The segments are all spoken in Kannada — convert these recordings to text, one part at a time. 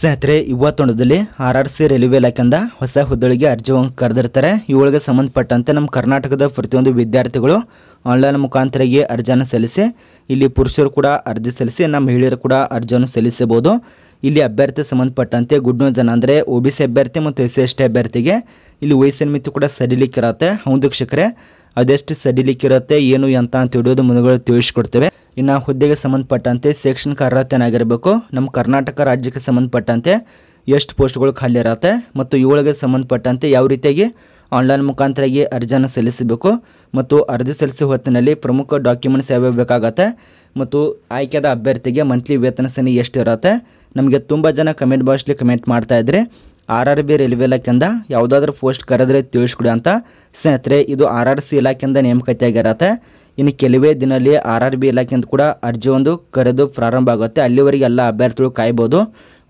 ಸ್ನೇಹಿತರೆ ಇವತ್ತೊಂದದಲ್ಲಿ ಆರ್ ಆರ್ ಸಿ ರೈಲ್ವೆ ಇಲಾಖೆಯಿಂದ ಹೊಸ ಹುದ್ದಳಿಗೆ ಅರ್ಜಿ ಕರೆದಿರ್ತಾರೆ ಇವುಗಳಿಗೆ ಸಂಬಂಧಪಟ್ಟಂತೆ ನಮ್ಮ ಕರ್ನಾಟಕದ ಪ್ರತಿಯೊಂದು ವಿದ್ಯಾರ್ಥಿಗಳು ಆನ್ಲೈನ್ ಮುಖಾಂತರಗೆ ಅರ್ಜಿಯನ್ನು ಸಲ್ಲಿಸಿ ಇಲ್ಲಿ ಪುರುಷರು ಕೂಡ ಅರ್ಜಿ ಸಲ್ಲಿಸಿ ನಮ್ಮ ಮಹಿಳೆಯರು ಕೂಡ ಅರ್ಜಿಯನ್ನು ಸಲ್ಲಿಸಬಹುದು ಇಲ್ಲಿ ಅಭ್ಯರ್ಥಿ ಸಂಬಂಧಪಟ್ಟಂತೆ ಗುಡ್ ನ್ಯೂಸ್ ಜನ ಅಂದರೆ ಒ ಬಿ ಸಿ ಅಭ್ಯರ್ಥಿ ಮತ್ತು ಎಸ್ ಸಿ ಎಸ್ ಟಿ ಅಭ್ಯರ್ಥಿಗೆ ಇಲ್ಲಿ ವಯಸ್ಸಿನ ಮಿತಿ ಕೂಡ ಸರಿಲಿಕ್ಕಿರತ್ತೆ ಹೌದು ಶಿಕ್ಷಕರೇ ಅದೆಷ್ಟು ಸಡಿಲಿಕ್ಕಿರುತ್ತೆ ಏನು ಅಂತ ಅಂತ ಹಿಡಿಯೋದು ಮುಂದುಗಡೆ ತಿಳಿಸ್ಕೊಡ್ತೇವೆ ಇನ್ನು ಹುದ್ದೆಗೆ ಸಂಬಂಧಪಟ್ಟಂತೆ ಶೈಕ್ಷಣಿಕ ಕರ್ಹತೆನಾಗಿರಬೇಕು ನಮ್ಮ ಕರ್ನಾಟಕ ರಾಜ್ಯಕ್ಕೆ ಸಂಬಂಧಪಟ್ಟಂತೆ ಎಷ್ಟು ಪೋಸ್ಟ್ಗಳು ಖಾಲಿ ಇರುತ್ತೆ ಮತ್ತು ಇವುಗಳಿಗೆ ಸಂಬಂಧಪಟ್ಟಂತೆ ಯಾವ ರೀತಿಯಾಗಿ ಆನ್ಲೈನ್ ಮುಖಾಂತರಾಗಿ ಅರ್ಜಿಯನ್ನು ಸಲ್ಲಿಸಬೇಕು ಮತ್ತು ಅರ್ಜಿ ಸಲ್ಲಿಸುವ ಹೊತ್ತಿನಲ್ಲಿ ಪ್ರಮುಖ ಡಾಕ್ಯುಮೆಂಟ್ಸ್ ಯಾವ್ಯಾವ ಬೇಕಾಗತ್ತೆ ಮತ್ತು ಆಯ್ಕೆಯಾದ ಅಭ್ಯರ್ಥಿಗೆ ಮಂತ್ಲಿ ವೇತನ ಸನಿ ಎಷ್ಟಿರುತ್ತೆ ನಮಗೆ ತುಂಬ ಜನ ಕಮೆಂಟ್ ಬಾಕ್ಸ್ಲಿ ಕಮೆಂಟ್ ಮಾಡ್ತಾಯಿದ್ರೆ ಆರ್ ಆರ್ ಬಿ ರೈಲ್ವೆ ಇಲಾಖೆಯಿಂದ ಯಾವುದಾದ್ರೂ ಪೋಸ್ಟ್ ಕರೆದ್ರೆ ತಿಳಿಸ್ಕೊಡಿ ಅಂತ ಸ್ನೇಹಿತರೆ ಇದು ಆರ್ ಆರ್ ಸಿ ಇಲಾಖೆಯಿಂದ ನೇಮಕತಿ ಆಗಿರತ್ತೆ ಇನ್ನು ಕೆಲವೇ ದಿನದಲ್ಲಿ ಆರ್ ಆರ್ ಬಿ ಇಲಾಖೆಯಿಂದ ಕೂಡ ಅರ್ಜಿ ಒಂದು ಕರೆದು ಪ್ರಾರಂಭ ಆಗುತ್ತೆ ಅಲ್ಲಿವರೆಗೆ ಎಲ್ಲ ಅಭ್ಯರ್ಥಿಗಳು ಕಾಯ್ಬೋದು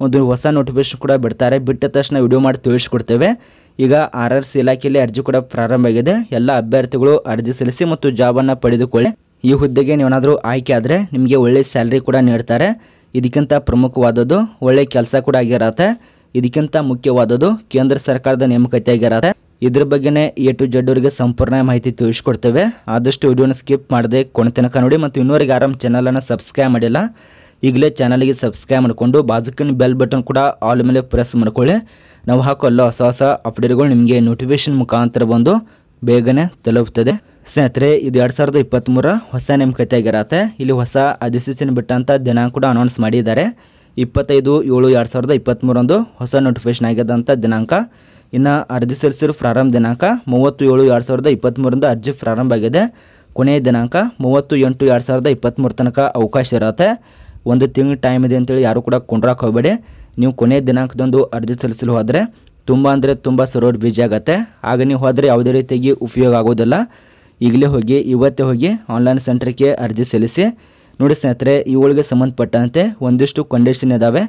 ಒಂದು ಹೊಸ ನೋಟಿಫಿಕೇಶನ್ ಕೂಡ ಬಿಡ್ತಾರೆ ಬಿಟ್ಟ ತಕ್ಷಣ ವಿಡಿಯೋ ಮಾಡಿ ತಿಳಿಸ್ಕೊಡ್ತೇವೆ ಈಗ ಆರ್ ಆರ್ ಸಿ ಇಲಾಖೆಯಲ್ಲಿ ಅರ್ಜಿ ಕೂಡ ಪ್ರಾರಂಭ ಆಗಿದೆ ಎಲ್ಲ ಅಭ್ಯರ್ಥಿಗಳು ಅರ್ಜಿ ಸಲ್ಲಿಸಿ ಮತ್ತು ಜಾಬನ್ನು ಪಡೆದುಕೊಳ್ಳಿ ಈ ಹುದ್ದೆಗೆ ನೀವೇನಾದರೂ ಆಯ್ಕೆ ಆದರೆ ನಿಮಗೆ ಒಳ್ಳೆಯ ಸ್ಯಾಲ್ರಿ ಕೂಡ ನೀಡ್ತಾರೆ ಇದಕ್ಕಿಂತ ಪ್ರಮುಖವಾದದ್ದು ಒಳ್ಳೆಯ ಕೆಲಸ ಕೂಡ ಆಗಿರತ್ತೆ ಇದಕ್ಕಿಂತ ಮುಖ್ಯವಾದದ್ದು ಕೇಂದ್ರ ಸರ್ಕಾರದ ನೇಮಕಾತಿಯಾಗಿರತ್ತೆ ಇದ್ರ ಬಗ್ಗೆನೇ ಎ ಟು ಜೆಡ್ ಅವರಿಗೆ ಸಂಪೂರ್ಣ ಮಾಹಿತಿ ತಿಳಿಸ್ಕೊಡ್ತೇವೆ ಆದಷ್ಟು ವಿಡಿಯೋನ ಸ್ಕಿಪ್ ಮಾಡದೆ ತನಕ ನೋಡಿ ಮತ್ತು ಇನ್ನೂರಿಗೆ ಆರಾಮ್ ಚಾನಲನ್ನು ಸಬ್ಸ್ಕ್ರೈಬ್ ಮಾಡಿಲ್ಲ ಈಗಲೇ ಗೆ ಸಬ್ಸ್ಕ್ರೈಬ್ ಮಾಡಿಕೊಂಡು ಬಾಜುಕಿನ ಬೆಲ್ ಬಟನ್ ಕೂಡ ಆಲ್ ಮೇಲೆ ಪ್ರೆಸ್ ಮಾಡ್ಕೊಳ್ಳಿ ನಾವು ಹಾಕೋಲ್ಲ ಹೊಸ ಹೊಸ ಅಪ್ಡೇಟ್ಗಳು ನಿಮಗೆ ನೋಟಿಫಿಕೇಶನ್ ಮುಖಾಂತರ ಬಂದು ಬೇಗನೆ ತಲುಪುತ್ತದೆ ಸ್ನೇಹಿತರೆ ಇದು ಎರಡು ಸಾವಿರದ ಇಪ್ಪತ್ತ್ಮೂರ ಹೊಸ ನೇಮಕತೆ ಆಗಿರತ್ತೆ ಇಲ್ಲಿ ಹೊಸ ಅಧಿಸೂಚನೆ ಬಿಟ್ಟಂತ ದಿನಾಂಕ ಕೂಡ ಅನೌನ್ಸ್ ಮಾಡಿದ್ದಾರೆ ಇಪ್ಪತ್ತೈದು ಏಳು ಎರಡು ಸಾವಿರದ ಇಪ್ಪತ್ತ್ಮೂರಂದು ಹೊಸ ನೋಟಿಫಿಕೇಷನ್ ಆಗಿದ್ದಂಥ ದಿನಾಂಕ ಇನ್ನು ಅರ್ಜಿ ಸಲ್ಲಿಸಿರೋ ಪ್ರಾರಂಭ ದಿನಾಂಕ ಮೂವತ್ತು ಏಳು ಎರಡು ಸಾವಿರದ ಇಪ್ಪತ್ತ್ಮೂರಂದು ಅರ್ಜಿ ಪ್ರಾರಂಭ ಆಗಿದೆ ಕೊನೆಯ ದಿನಾಂಕ ಮೂವತ್ತು ಎಂಟು ಎರಡು ಸಾವಿರದ ಇಪ್ಪತ್ತ್ಮೂರು ತನಕ ಅವಕಾಶ ಇರುತ್ತೆ ಒಂದು ತಿಂಗಳು ಟೈಮ್ ಇದೆ ಅಂತೇಳಿ ಯಾರು ಕೂಡ ಕೊಂಡ್ರಾಕ್ ಹೋಗಬೇಡಿ ನೀವು ಕೊನೆಯ ದಿನಾಂಕದೊಂದು ಅರ್ಜಿ ಸಲ್ಲಿಸಲು ಹೋದರೆ ತುಂಬ ಅಂದರೆ ತುಂಬ ಸರೋರು ಬಿಜಿ ಆಗುತ್ತೆ ಆಗ ನೀವು ಹೋದರೆ ಯಾವುದೇ ರೀತಿಯಾಗಿ ಉಪಯೋಗ ಆಗೋದಿಲ್ಲ ಈಗಲೇ ಹೋಗಿ ಇವತ್ತೇ ಹೋಗಿ ಆನ್ಲೈನ್ ಸೆಂಟ್ರಿಗೆ ಅರ್ಜಿ ಸಲ್ಲಿಸಿ ನೋಡಿ ಸ್ನೇಹಿತರೆ ಇವುಗಳಿಗೆ ಸಂಬಂಧಪಟ್ಟಂತೆ ಒಂದಿಷ್ಟು ಕಂಡೀಷನ್ ಇದ್ದಾವೆ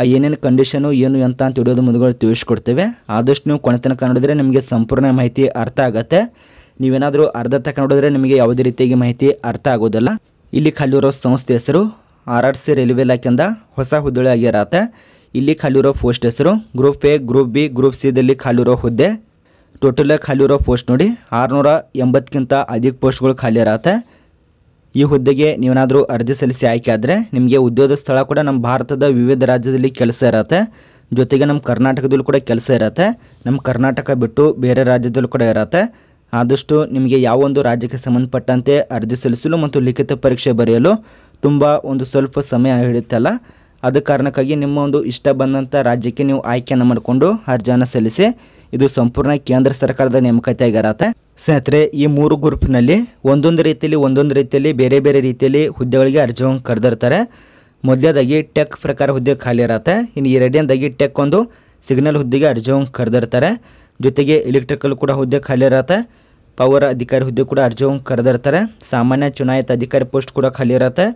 ಆ ಏನೇನು ಕಂಡೀಷನು ಏನು ಎಂತ ಅಂತ ತಿಳಿಯೋದು ಮುಂದುಗಡೆ ತಿಳಿಸ್ಕೊಡ್ತೇವೆ ಆದಷ್ಟು ನೀವು ಕೊನೆ ತನಕ ನೋಡಿದ್ರೆ ನಿಮಗೆ ಸಂಪೂರ್ಣ ಮಾಹಿತಿ ಅರ್ಥ ಆಗುತ್ತೆ ನೀವೇನಾದರೂ ಅರ್ಧ ತನಕ ನೋಡಿದ್ರೆ ನಿಮಗೆ ಯಾವುದೇ ರೀತಿಯಾಗಿ ಮಾಹಿತಿ ಅರ್ಥ ಆಗೋದಿಲ್ಲ ಇಲ್ಲಿ ಖಾಲಿರೋ ಸಂಸ್ಥೆ ಹೆಸರು ಆರ್ ಆರ್ ಸಿ ರೈಲ್ವೆ ಇಲಾಖೆಯಿಂದ ಹೊಸ ಹುದ್ದೆ ಆಗಿರತ್ತೆ ಇಲ್ಲಿ ಖಾಲಿರೋ ಪೋಸ್ಟ್ ಹೆಸರು group A group B group C ದಲ್ಲಿ ಖಾಲಿರೋ ಹುದ್ದೆ ಟೋಟಲ್ ಖಾಲಿರೋ ಪೋಸ್ಟ್ ನೋಡಿ ಆರುನೂರ ಎಂಬತ್ತಕ್ಕಿಂತ ಅಧಿಕ ಪೋಸ್ಟ್ಗಳು ಖಾಲಿ ಇರತ್ತೆ ಈ ಹುದ್ದೆಗೆ ನೀವೇನಾದರೂ ಅರ್ಜಿ ಸಲ್ಲಿಸಿ ಆಯ್ಕೆ ಆದರೆ ನಿಮಗೆ ಉದ್ಯೋಗ ಸ್ಥಳ ಕೂಡ ನಮ್ಮ ಭಾರತದ ವಿವಿಧ ರಾಜ್ಯದಲ್ಲಿ ಕೆಲಸ ಇರತ್ತೆ ಜೊತೆಗೆ ನಮ್ಮ ಕರ್ನಾಟಕದಲ್ಲೂ ಕೂಡ ಕೆಲಸ ಇರತ್ತೆ ನಮ್ಮ ಕರ್ನಾಟಕ ಬಿಟ್ಟು ಬೇರೆ ರಾಜ್ಯದಲ್ಲೂ ಕೂಡ ಇರತ್ತೆ ಆದಷ್ಟು ನಿಮಗೆ ಯಾವೊಂದು ರಾಜ್ಯಕ್ಕೆ ಸಂಬಂಧಪಟ್ಟಂತೆ ಅರ್ಜಿ ಸಲ್ಲಿಸಲು ಮತ್ತು ಲಿಖಿತ ಪರೀಕ್ಷೆ ಬರೆಯಲು ತುಂಬ ಒಂದು ಸ್ವಲ್ಪ ಸಮಯ ಹಿಡಿಯುತ್ತಲ್ಲ ಅದ ಕಾರಣಕ್ಕಾಗಿ ನಿಮ್ಮ ಒಂದು ಇಷ್ಟ ಬಂದಂಥ ರಾಜ್ಯಕ್ಕೆ ನೀವು ಆಯ್ಕೆಯನ್ನು ಮಾಡಿಕೊಂಡು ಅರ್ಜಿಯನ್ನು ಸಲ್ಲಿಸಿ ಇದು ಸಂಪೂರ್ಣ ಕೇಂದ್ರ ಸರ್ಕಾರದ ನೇಮಕತೆಯಾಗಿರತ್ತೆ ಸ್ನೇಹಿತರೆ ಈ ಮೂರು ಗ್ರೂಪ್ನಲ್ಲಿ ಒಂದೊಂದು ರೀತಿಯಲ್ಲಿ ಒಂದೊಂದು ರೀತಿಯಲ್ಲಿ ಬೇರೆ ಬೇರೆ ರೀತಿಯಲ್ಲಿ ಹುದ್ದೆಗಳಿಗೆ ಅರ್ಜಿ ಕರೆದಿರ್ತಾರೆ ಮೊದಲೇದಾಗಿ ಟೆಕ್ ಪ್ರಕಾರ ಹುದ್ದೆ ಖಾಲಿ ಇರತ್ತೆ ಇನ್ನು ಎರಡನೇದಾಗಿ ಟೆಕ್ ಒಂದು ಸಿಗ್ನಲ್ ಹುದ್ದೆಗೆ ಅರ್ಜಿ ಕರೆದಿರ್ತಾರೆ ಜೊತೆಗೆ ಎಲೆಕ್ಟ್ರಿಕಲ್ ಕೂಡ ಹುದ್ದೆ ಖಾಲಿ ಇರತ್ತೆ ಪವರ್ ಅಧಿಕಾರಿ ಹುದ್ದೆ ಕೂಡ ಅರ್ಜಿ ಕರೆದಿರ್ತಾರೆ ಸಾಮಾನ್ಯ ಚುನಾಯಿತ ಅಧಿಕಾರಿ ಪೋಸ್ಟ್ ಕೂಡ ಖಾಲಿ ಇರತ್ತೆ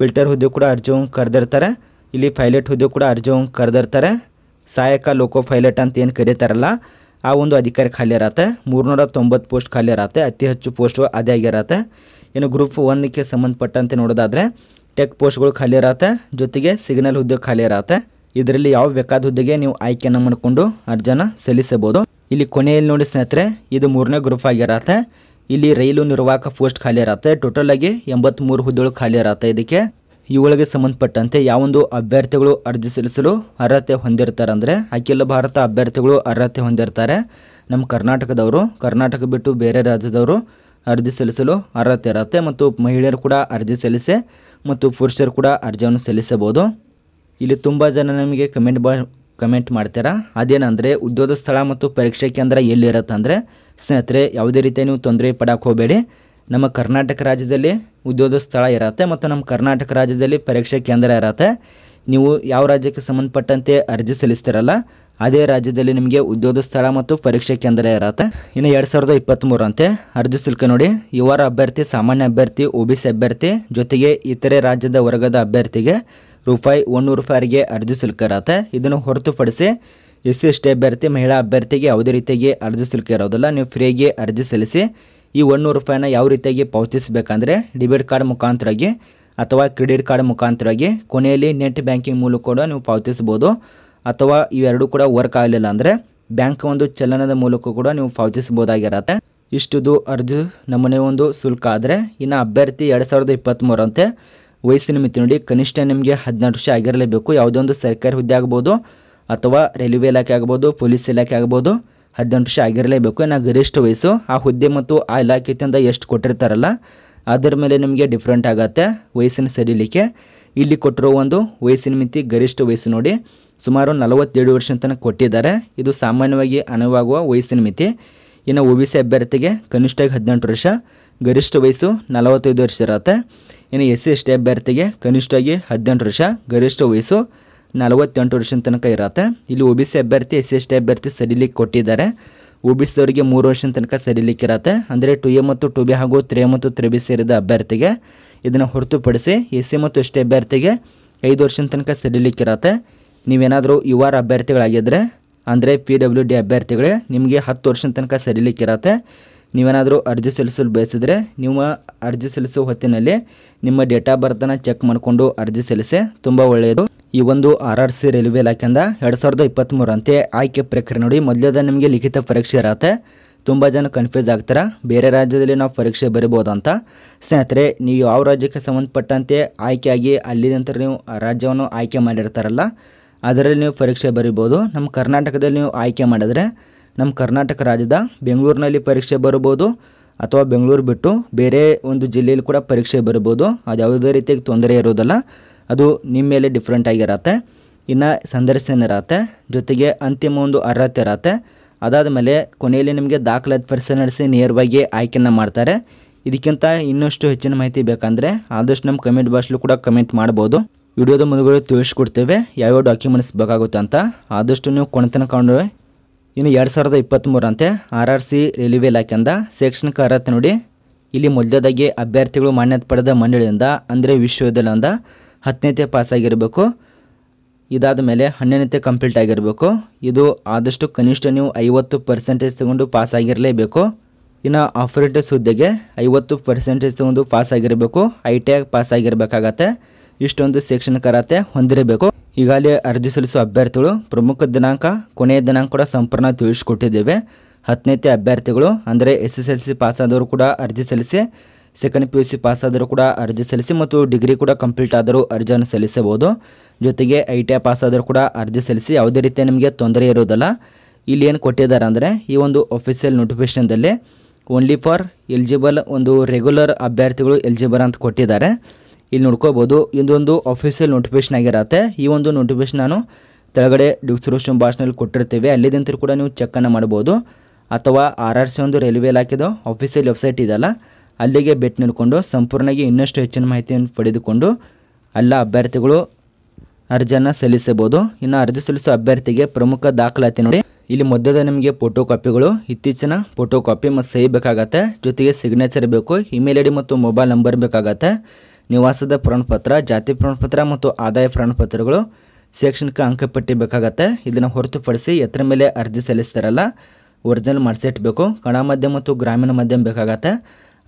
ಬಿಲ್ಟರ್ ಹುದ್ದೆ ಕೂಡ ಅರ್ಜಿ ಕರೆದಿರ್ತಾರೆ ಇಲ್ಲಿ ಪೈಲಟ್ ಹುದ್ದೆ ಕೂಡ ಅರ್ಜಿ ಕರೆದಿರ್ತಾರೆ ಸಹಾಯಕ ಲೋಕೋ ಪೈಲಟ್ ಅಂತ ಏನು ಕರೀತಾರಲ್ಲ ಆ ಒಂದು ಅಧಿಕಾರಿ ಖಾಲಿ ಇರತ್ತೆ ಮೂರ್ನೂರ ತೊಂಬತ್ತು ಪೋಸ್ಟ್ ಖಾಲಿ ಇರತ್ತೆ ಅತಿ ಹೆಚ್ಚು ಪೋಸ್ಟ್ ಅದೇ ಆಗಿರತ್ತೆ ಇನ್ನು ಗ್ರೂಪ್ ಗೆ ಸಂಬಂಧಪಟ್ಟಂತೆ ನೋಡೋದಾದರೆ ಟೆಕ್ ಪೋಸ್ಟ್ಗಳು ಖಾಲಿ ಇರತ್ತೆ ಜೊತೆಗೆ ಸಿಗ್ನಲ್ ಹುದ್ದೆ ಖಾಲಿ ಇರತ್ತೆ ಇದರಲ್ಲಿ ಯಾವ ಬೇಕಾದ ಹುದ್ದೆಗೆ ನೀವು ಆಯ್ಕೆಯನ್ನು ಮಾಡಿಕೊಂಡು ಅರ್ಜನ ಸಲ್ಲಿಸಬಹುದು ಇಲ್ಲಿ ಕೊನೆಯಲ್ಲಿ ನೋಡಿ ಸ್ನೇಹಿತರೆ ಇದು ಮೂರನೇ ಗ್ರೂಪ್ ಆಗಿರತ್ತೆ ಇಲ್ಲಿ ರೈಲು ನಿರ್ವಾಹಕ ಪೋಸ್ಟ್ ಖಾಲಿ ಇರತ್ತೆ ಟೋಟಲ್ ಆಗಿ ಎಂಬತ್ತ್ಮೂರು ಹುದ್ದೆಗಳು ಖಾಲಿ ಇರತ್ತೆ ಇದಕ್ಕೆ ಇವುಗಳಿಗೆ ಸಂಬಂಧಪಟ್ಟಂತೆ ಯಾವೊಂದು ಅಭ್ಯರ್ಥಿಗಳು ಅರ್ಜಿ ಸಲ್ಲಿಸಲು ಅರ್ಹತೆ ಹೊಂದಿರ್ತಾರೆ ಅಂದರೆ ಅಖಿಲ ಭಾರತ ಅಭ್ಯರ್ಥಿಗಳು ಅರ್ಹತೆ ಹೊಂದಿರ್ತಾರೆ ನಮ್ಮ ಕರ್ನಾಟಕದವರು ಕರ್ನಾಟಕ ಬಿಟ್ಟು ಬೇರೆ ರಾಜ್ಯದವರು ಅರ್ಜಿ ಸಲ್ಲಿಸಲು ಅರ್ಹತೆ ಇರುತ್ತೆ ಮತ್ತು ಮಹಿಳೆಯರು ಕೂಡ ಅರ್ಜಿ ಸಲ್ಲಿಸಿ ಮತ್ತು ಪುರುಷರು ಕೂಡ ಅರ್ಜಿಯನ್ನು ಸಲ್ಲಿಸಬಹುದು ಇಲ್ಲಿ ತುಂಬ ಜನ ನಮಗೆ ಕಮೆಂಟ್ ಬಾ ಕಮೆಂಟ್ ಮಾಡ್ತೀರಾ ಅದೇನಂದರೆ ಉದ್ಯೋಗ ಸ್ಥಳ ಮತ್ತು ಪರೀಕ್ಷೆ ಕೇಂದ್ರ ಎಲ್ಲಿರುತ್ತೆ ಅಂದರೆ ಸ್ನೇಹಿತರೆ ಯಾವುದೇ ರೀತಿಯ ನೀವು ತೊಂದರೆ ಪಡಕ್ಕೆ ಹೋಗಬೇಡಿ ನಮ್ಮ ಕರ್ನಾಟಕ ರಾಜ್ಯದಲ್ಲಿ ಉದ್ಯೋಗ ಸ್ಥಳ ಇರತ್ತೆ ಮತ್ತು ನಮ್ಮ ಕರ್ನಾಟಕ ರಾಜ್ಯದಲ್ಲಿ ಪರೀಕ್ಷಾ ಕೇಂದ್ರ ಇರತ್ತೆ ನೀವು ಯಾವ ರಾಜ್ಯಕ್ಕೆ ಸಂಬಂಧಪಟ್ಟಂತೆ ಅರ್ಜಿ ಸಲ್ಲಿಸ್ತಿರಲ್ಲ ಅದೇ ರಾಜ್ಯದಲ್ಲಿ ನಿಮಗೆ ಉದ್ಯೋಗ ಸ್ಥಳ ಮತ್ತು ಪರೀಕ್ಷೆ ಕೇಂದ್ರ ಇರತ್ತೆ ಇನ್ನು ಎರಡು ಸಾವಿರದ ಇಪ್ಪತ್ತ್ಮೂರಂತೆ ಅರ್ಜಿ ಶುಲ್ಕ ನೋಡಿ ಇವರ ಅಭ್ಯರ್ಥಿ ಸಾಮಾನ್ಯ ಅಭ್ಯರ್ಥಿ ಒ ಬಿ ಸಿ ಅಭ್ಯರ್ಥಿ ಜೊತೆಗೆ ಇತರೆ ರಾಜ್ಯದ ವರ್ಗದ ಅಭ್ಯರ್ಥಿಗೆ ರೂಪಾಯಿ ಒನ್ನೂರು ರೂಪಾಯಿಗೆ ಅರ್ಜಿ ಶುಲ್ಕ ಇರತ್ತೆ ಇದನ್ನು ಹೊರತುಪಡಿಸಿ ಎಸ್ ಸಿ ಎಸ್ ಟಿ ಅಭ್ಯರ್ಥಿ ಮಹಿಳಾ ಅಭ್ಯರ್ಥಿಗೆ ಯಾವುದೇ ರೀತಿಯಾಗಿ ಅರ್ಜಿ ಶುಲ್ಕ ಇರೋದಿಲ್ಲ ನೀವು ಫ್ರೀಗೆ ಅರ್ಜಿ ಸಲ್ಲಿಸಿ ಈ ಒನ್ನೂರು ರೂಪಾಯಿನ ಯಾವ ರೀತಿಯಾಗಿ ಪಾವತಿಸಬೇಕಂದ್ರೆ ಡೆಬಿಟ್ ಕಾರ್ಡ್ ಮುಖಾಂತರಾಗಿ ಅಥವಾ ಕ್ರೆಡಿಟ್ ಕಾರ್ಡ್ ಮುಖಾಂತರಾಗಿ ಕೊನೆಯಲ್ಲಿ ನೆಟ್ ಬ್ಯಾಂಕಿಂಗ್ ಮೂಲಕ ಕೂಡ ನೀವು ಪಾವತಿಸ್ಬೋದು ಅಥವಾ ಇವೆರಡೂ ಕೂಡ ವರ್ಕ್ ಆಗಲಿಲ್ಲ ಅಂದರೆ ಬ್ಯಾಂಕ್ ಒಂದು ಚಲನದ ಮೂಲಕ ಕೂಡ ನೀವು ಪಾವತಿಸ್ಬೋದಾಗಿರತ್ತೆ ಇಷ್ಟುದು ಅರ್ಜಿ ನಮ್ಮನೆ ಒಂದು ಶುಲ್ಕ ಆದರೆ ಇನ್ನು ಅಭ್ಯರ್ಥಿ ಎರಡು ಸಾವಿರದ ಇಪ್ಪತ್ತ್ಮೂರಂತೆ ವಯಸ್ಸಿನ ಮಿತಿ ನೋಡಿ ಕನಿಷ್ಠ ನಿಮಗೆ ಹದಿನೆಂಟು ವರ್ಷ ಆಗಿರಲೇಬೇಕು ಯಾವುದೋ ಒಂದು ಸರ್ಕಾರಿ ಹುದ್ದೆ ಆಗ್ಬೋದು ಅಥವಾ ರೈಲ್ವೆ ಇಲಾಖೆ ಆಗ್ಬೋದು ಪೊಲೀಸ್ ಇಲಾಖೆ ಆಗ್ಬೋದು ಹದಿನೆಂಟು ವರ್ಷ ಆಗಿರಲೇಬೇಕು ಇನ್ನು ಗರಿಷ್ಠ ವಯಸ್ಸು ಆ ಹುದ್ದೆ ಮತ್ತು ಆ ಇಲಾಖೆಯಿಂದ ಎಷ್ಟು ಕೊಟ್ಟಿರ್ತಾರಲ್ಲ ಅದರ ಮೇಲೆ ನಿಮಗೆ ಡಿಫ್ರೆಂಟ್ ಆಗತ್ತೆ ವಯಸ್ಸಿನ ಸರಿಲಿಕ್ಕೆ ಇಲ್ಲಿ ಕೊಟ್ಟಿರೋ ಒಂದು ವಯಸ್ಸಿನ ಮಿತಿ ಗರಿಷ್ಠ ವಯಸ್ಸು ನೋಡಿ ಸುಮಾರು ನಲವತ್ತೇಳು ವರ್ಷ ತನಕ ಕೊಟ್ಟಿದ್ದಾರೆ ಇದು ಸಾಮಾನ್ಯವಾಗಿ ಅನುವಾಗುವ ವಯಸ್ಸಿನ ಮಿತಿ ಇನ್ನು ಒ ಬಿ ಸಿ ಅಭ್ಯರ್ಥಿಗೆ ಕನಿಷ್ಠವಾಗಿ ಹದಿನೆಂಟು ವರ್ಷ ಗರಿಷ್ಠ ವಯಸ್ಸು ನಲವತ್ತೈದು ವರ್ಷ ಇರುತ್ತೆ ಇನ್ನು ಎಸ್ ಸಿ ಎಸ್ ಟಿ ಅಭ್ಯರ್ಥಿಗೆ ಕನಿಷ್ಠವಾಗಿ ಹದಿನೆಂಟು ವರ್ಷ ಗರಿಷ್ಠ ವಯಸ್ಸು ನಲವತ್ತೆಂಟು ವರ್ಷದ ತನಕ ಇರುತ್ತೆ ಇಲ್ಲಿ ಒ ಬಿ ಸಿ ಅಭ್ಯರ್ಥಿ ಎಸ್ ಸಿ ಎಸ್ ಟಿ ಅಭ್ಯರ್ಥಿ ಸರಿಲಿಕ್ಕೆ ಕೊಟ್ಟಿದ್ದಾರೆ ಒ ಬಿ ಸಿದವರಿಗೆ ಮೂರು ವರ್ಷದ ತನಕ ಸರಿಲಿಕ್ಕಿರತ್ತೆ ಅಂದರೆ ಟು ಎ ಮತ್ತು ಟು ಬಿ ಹಾಗೂ ತ್ರೀ ಎ ಮತ್ತು ತ್ರೀ ಬಿ ಸೇರಿದ ಅಭ್ಯರ್ಥಿಗೆ ಇದನ್ನು ಹೊರತುಪಡಿಸಿ ಎಸ್ ಸಿ ಮತ್ತು ಎಸ್ ಟಿ ಅಭ್ಯರ್ಥಿಗೆ ಐದು ವರ್ಷದ ತನಕ ಸರಿಲಿಕ್ಕಿರತ್ತೆ ನೀವೇನಾದರೂ ಯು ಆರ್ ಅಭ್ಯರ್ಥಿಗಳಾಗಿದ್ದರೆ ಅಂದರೆ ಪಿ ಡಬ್ಲ್ಯೂ ಡಿ ಅಭ್ಯರ್ಥಿಗಳೇ ನಿಮಗೆ ಹತ್ತು ವರ್ಷದ ತನಕ ಸರಿಲಿಕ್ಕಿರತ್ತೆ ನೀವೇನಾದರೂ ಅರ್ಜಿ ಸಲ್ಲಿಸಲು ಬಯಸಿದರೆ ನಿಮ್ಮ ಅರ್ಜಿ ಸಲ್ಲಿಸುವ ಹೊತ್ತಿನಲ್ಲಿ ನಿಮ್ಮ ಡೇಟ್ ಆಫ್ ಬರ್ತನ್ನು ಚೆಕ್ ಮಾಡಿಕೊಂಡು ಅರ್ಜಿ ಸಲ್ಲಿಸಿ ತುಂಬ ಒಳ್ಳೆಯದು ಈ ಒಂದು ಆರ್ ಆರ್ ಸಿ ರೈಲ್ವೆ ಇಲಾಖೆಯಿಂದ ಎರಡು ಸಾವಿರದ ಇಪ್ಪತ್ತ್ಮೂರಂತೆ ಆಯ್ಕೆ ಪ್ರಕ್ರಿಯೆ ನೋಡಿ ಮೊದಲದ ನಿಮಗೆ ಲಿಖಿತ ಪರೀಕ್ಷೆ ಇರತ್ತೆ ತುಂಬ ಜನ ಕನ್ಫ್ಯೂಸ್ ಆಗ್ತಾರೆ ಬೇರೆ ರಾಜ್ಯದಲ್ಲಿ ನಾವು ಪರೀಕ್ಷೆ ಬರಿಬೋದು ಅಂತ ಸ್ನೇಹಿತರೆ ನೀವು ಯಾವ ರಾಜ್ಯಕ್ಕೆ ಸಂಬಂಧಪಟ್ಟಂತೆ ಆಯ್ಕೆಯಾಗಿ ಅಲ್ಲಿ ನಂತರ ನೀವು ರಾಜ್ಯವನ್ನು ಆಯ್ಕೆ ಮಾಡಿರ್ತಾರಲ್ಲ ಅದರಲ್ಲಿ ನೀವು ಪರೀಕ್ಷೆ ಬರಿಬೋದು ನಮ್ಮ ಕರ್ನಾಟಕದಲ್ಲಿ ನೀವು ಆಯ್ಕೆ ಮಾಡಿದ್ರೆ ನಮ್ಮ ಕರ್ನಾಟಕ ರಾಜ್ಯದ ಬೆಂಗಳೂರಿನಲ್ಲಿ ಪರೀಕ್ಷೆ ಬರಬಹುದು ಅಥವಾ ಬೆಂಗಳೂರು ಬಿಟ್ಟು ಬೇರೆ ಒಂದು ಜಿಲ್ಲೆಯಲ್ಲಿ ಕೂಡ ಪರೀಕ್ಷೆ ಬರಬಹುದು ಅದು ಯಾವುದೇ ರೀತಿಯಾಗಿ ತೊಂದರೆ ಇರೋದಲ್ಲ ಅದು ನಿಮ್ಮ ಮೇಲೆ ಡಿಫ್ರೆಂಟ್ ಆಗಿರತ್ತೆ ಇನ್ನು ಸಂದರ್ಶನ ಇರತ್ತೆ ಜೊತೆಗೆ ಅಂತಿಮ ಒಂದು ಅರ್ಹತೆ ಇರತ್ತೆ ಅದಾದ ಮೇಲೆ ಕೊನೆಯಲ್ಲಿ ನಿಮಗೆ ದಾಖಲಾತಿ ನಡೆಸಿ ನೇರವಾಗಿ ಆಯ್ಕೆಯನ್ನು ಮಾಡ್ತಾರೆ ಇದಕ್ಕಿಂತ ಇನ್ನಷ್ಟು ಹೆಚ್ಚಿನ ಮಾಹಿತಿ ಬೇಕಂದರೆ ಆದಷ್ಟು ನಮ್ಮ ಕಮೆಂಟ್ ಬಾಕ್ಸ್ಲೂ ಕೂಡ ಕಮೆಂಟ್ ಮಾಡ್ಬೋದು ವಿಡಿಯೋದ ಮುಂದುಗಡೆ ತಿಳಿಸ್ಕೊಡ್ತೇವೆ ಯಾವ್ಯಾವ ಡಾಕ್ಯುಮೆಂಟ್ಸ್ ಬೇಕಾಗುತ್ತೆ ಅಂತ ಆದಷ್ಟು ನೀವು ಕೊನೆತನ ಕಂಡು ಇನ್ನು ಎರಡು ಸಾವಿರದ ಇಪ್ಪತ್ತ್ಮೂರಂತೆ ಆರ್ ಆರ್ ಸಿ ರೈಲ್ವೆ ಇಲಾಖೆಯಿಂದ ಶೈಕ್ಷಣಿಕ ಅರ್ಹತೆ ನೋಡಿ ಇಲ್ಲಿ ಮೊದಲದಾಗಿ ಅಭ್ಯರ್ಥಿಗಳು ಮಾನ್ಯತೆ ಪಡೆದ ಮಂಡಳಿಯಿಂದ ಅಂದರೆ ವಿಶ್ವವಿದ್ಯಾಲಯದಿಂದ ಹತ್ತನೇತೆ ಪಾಸಾಗಿರಬೇಕು ಇದಾದ ಮೇಲೆ ಹನ್ನೊಂದನೇತೆ ಕಂಪ್ಲೀಟ್ ಆಗಿರಬೇಕು ಇದು ಆದಷ್ಟು ಕನಿಷ್ಠ ನೀವು ಐವತ್ತು ಪರ್ಸೆಂಟೇಜ್ ತಗೊಂಡು ಪಾಸಾಗಿರಲೇಬೇಕು ಇನ್ನು ಆಫರೇಟಿವ್ಸ್ ಹುದ್ದೆಗೆ ಐವತ್ತು ಪರ್ಸೆಂಟೇಜ್ ತಗೊಂಡು ಪಾಸಾಗಿರಬೇಕು ಐ ಟಿ ಪಾಸ್ ಪಾಸಾಗಿರಬೇಕಾಗತ್ತೆ ಇಷ್ಟೊಂದು ಶೈಕ್ಷಣಿಕರತೆ ಹೊಂದಿರಬೇಕು ಈಗಾಗಲೇ ಅರ್ಜಿ ಸಲ್ಲಿಸುವ ಅಭ್ಯರ್ಥಿಗಳು ಪ್ರಮುಖ ದಿನಾಂಕ ಕೊನೆಯ ದಿನಾಂಕ ಕೂಡ ಸಂಪೂರ್ಣ ತಿಳಿಸಿಕೊಟ್ಟಿದ್ದೇವೆ ಹತ್ತನೇತೆ ಅಭ್ಯರ್ಥಿಗಳು ಅಂದರೆ ಎಸ್ ಎಸ್ ಎಲ್ ಸಿ ಪಾಸಾದವರು ಕೂಡ ಅರ್ಜಿ ಸಲ್ಲಿಸಿ second P U C pass ಆದರೂ ಕೂಡ ಅರ್ಜಿ ಸಲ್ಲಿಸಿ ಮತ್ತು ಡಿಗ್ರಿ ಕೂಡ ಕಂಪ್ಲೀಟ್ ಆದರೂ ಅರ್ಜಿಯನ್ನು ಸಲ್ಲಿಸಬಹುದು ಜೊತೆಗೆ ಐ ಟಿ ಐ ಪಾಸ್ ಆದರೂ ಕೂಡ ಅರ್ಜಿ ಸಲ್ಲಿಸಿ ಯಾವುದೇ ರೀತಿಯ ನಿಮಗೆ ತೊಂದರೆ ಇರೋದಲ್ಲ ಇಲ್ಲಿ ಏನು ಕೊಟ್ಟಿದ್ದಾರೆ ಅಂದರೆ ಈ ಒಂದು ಅಫಿಷಿಯಲ್ ನೋಟಿಫಿಕೇಷನ್ದಲ್ಲಿ ಓನ್ಲಿ ಫಾರ್ ಎಲಿಜಿಬಲ್ ಒಂದು ರೆಗ್ಯುಲರ್ ಅಭ್ಯರ್ಥಿಗಳು ಎಲಿಜಿಬಲ್ ಅಂತ ಕೊಟ್ಟಿದ್ದಾರೆ ಇಲ್ಲಿ ನೋಡ್ಕೋಬೋದು ಇದೊಂದು ಅಫಿಷಿಯಲ್ ನೋಟಿಫಿಕೇಶನ್ ಆಗಿರುತ್ತೆ ಈ ಒಂದು ನೋಟಿಫಿಕೇಶನ್ ನಾನು ಕೆಳಗಡೆ ಡಿಸ್ಕ್ರಿಪ್ಷನ್ ಬಾಕ್ಸ್ನಲ್ಲಿ ಕೊಟ್ಟಿರ್ತೀವಿ ಅಲ್ಲಿದಂತರೂ ಕೂಡ ನೀವು ಚೆಕ್ಕನ್ನು ಮಾಡ್ಬೋದು ಅಥವಾ ಆರ್ ಆರ್ ಸಿ ಒಂದು ರೈಲ್ವೆ ಇಲಾಖೆದು ಅಫಿಷಿಯಲ್ ವೆಬ್ಸೈಟ್ ಇದೆಯಲ್ಲ ಅಲ್ಲಿಗೆ ಭೇಟಿ ನೀಡಿಕೊಂಡು ಸಂಪೂರ್ಣವಾಗಿ ಇನ್ನಷ್ಟು ಹೆಚ್ಚಿನ ಮಾಹಿತಿಯನ್ನು ಪಡೆದುಕೊಂಡು ಅಲ್ಲ ಅಭ್ಯರ್ಥಿಗಳು ಅರ್ಜಿಯನ್ನು ಸಲ್ಲಿಸಬಹುದು ಇನ್ನು ಅರ್ಜಿ ಸಲ್ಲಿಸುವ ಅಭ್ಯರ್ಥಿಗೆ ಪ್ರಮುಖ ದಾಖಲಾತಿ ನೋಡಿ ಇಲ್ಲಿ ಮೊದಲ ನಿಮಗೆ ಫೋಟೋ ಕಾಪಿಗಳು ಇತ್ತೀಚಿನ ಫೋಟೋ ಕಾಪಿ ಮತ್ತು ಸಹಿ ಬೇಕಾಗತ್ತೆ ಜೊತೆಗೆ ಸಿಗ್ನೇಚರ್ ಬೇಕು ಇಮೇಲ್ ಐ ಡಿ ಮತ್ತು ಮೊಬೈಲ್ ನಂಬರ್ ಬೇಕಾಗತ್ತೆ ನಿವಾಸದ ಪ್ರಮಾಣಪತ್ರ ಜಾತಿ ಪ್ರಮಾಣಪತ್ರ ಮತ್ತು ಆದಾಯ ಪ್ರಮಾಣಪತ್ರಗಳು ಶೈಕ್ಷಣಿಕ ಅಂಕಪಟ್ಟಿ ಬೇಕಾಗತ್ತೆ ಇದನ್ನು ಹೊರತುಪಡಿಸಿ ಎತ್ತರ ಮೇಲೆ ಅರ್ಜಿ ಸಲ್ಲಿಸ್ತಾರಲ್ಲ ಒರಿಜಿನಲ್ ಮಾಡಿಸಿಟ್ಬೇಕು ಬೇಕು ಮಾಧ್ಯಮ ಮತ್ತು ಗ್ರಾಮೀಣ ಮಾಧ್ಯಮ ಬೇಕಾಗತ್ತೆ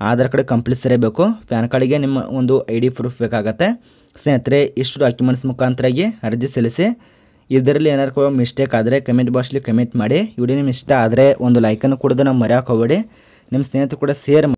ಆಧಾರ್ ಕಾರ್ಡ್ ಕಂಪಲ್ಸರಿ ಬೇಕು ಪ್ಯಾನ್ ಕಾರ್ಡಿಗೆ ನಿಮ್ಮ ಒಂದು ಐ ಡಿ ಪ್ರೂಫ್ ಬೇಕಾಗತ್ತೆ ಸ್ನೇಹಿತರೆ ಇಷ್ಟು ಡಾಕ್ಯುಮೆಂಟ್ಸ್ ಮುಖಾಂತರಾಗಿ ಅರ್ಜಿ ಸಲ್ಲಿಸಿ ಇದರಲ್ಲಿ ಏನಾದ್ರು ಮಿಸ್ಟೇಕ್ ಆದರೆ ಕಮೆಂಟ್ ಬಾಕ್ಸ್ಲಿ ಕಮೆಂಟ್ ಮಾಡಿ ಇವಡಿ ನಿಮ್ಮ ಇಷ್ಟ ಆದರೆ ಒಂದು ಲೈಕನ್ನು ಕೂಡ ನಾವು ಮರೆಯೋಕೆ ಹೋಗಬೇಡಿ ನಿಮ್ಮ ಸ್ನೇಹಿತರು ಕೂಡ ಶೇರ್